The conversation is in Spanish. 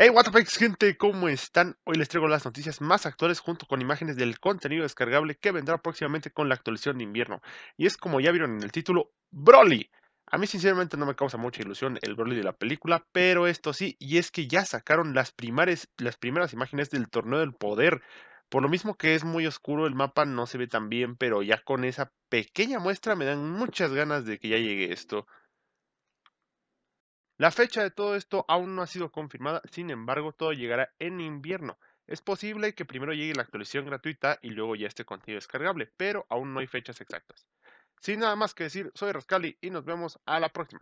Hey, what gente, ¿cómo están? Hoy les traigo las noticias más actuales junto con imágenes del contenido descargable que vendrá próximamente con la actualización de invierno. Y es como ya vieron en el título, Broly. A mí sinceramente no me causa mucha ilusión el Broly de la película, pero esto sí, y es que ya sacaron las, primares, las primeras imágenes del torneo del poder. Por lo mismo que es muy oscuro, el mapa no se ve tan bien, pero ya con esa pequeña muestra me dan muchas ganas de que ya llegue esto. La fecha de todo esto aún no ha sido confirmada, sin embargo, todo llegará en invierno. Es posible que primero llegue la actualización gratuita y luego ya este contenido descargable, pero aún no hay fechas exactas. Sin nada más que decir, soy Rascali y nos vemos a la próxima.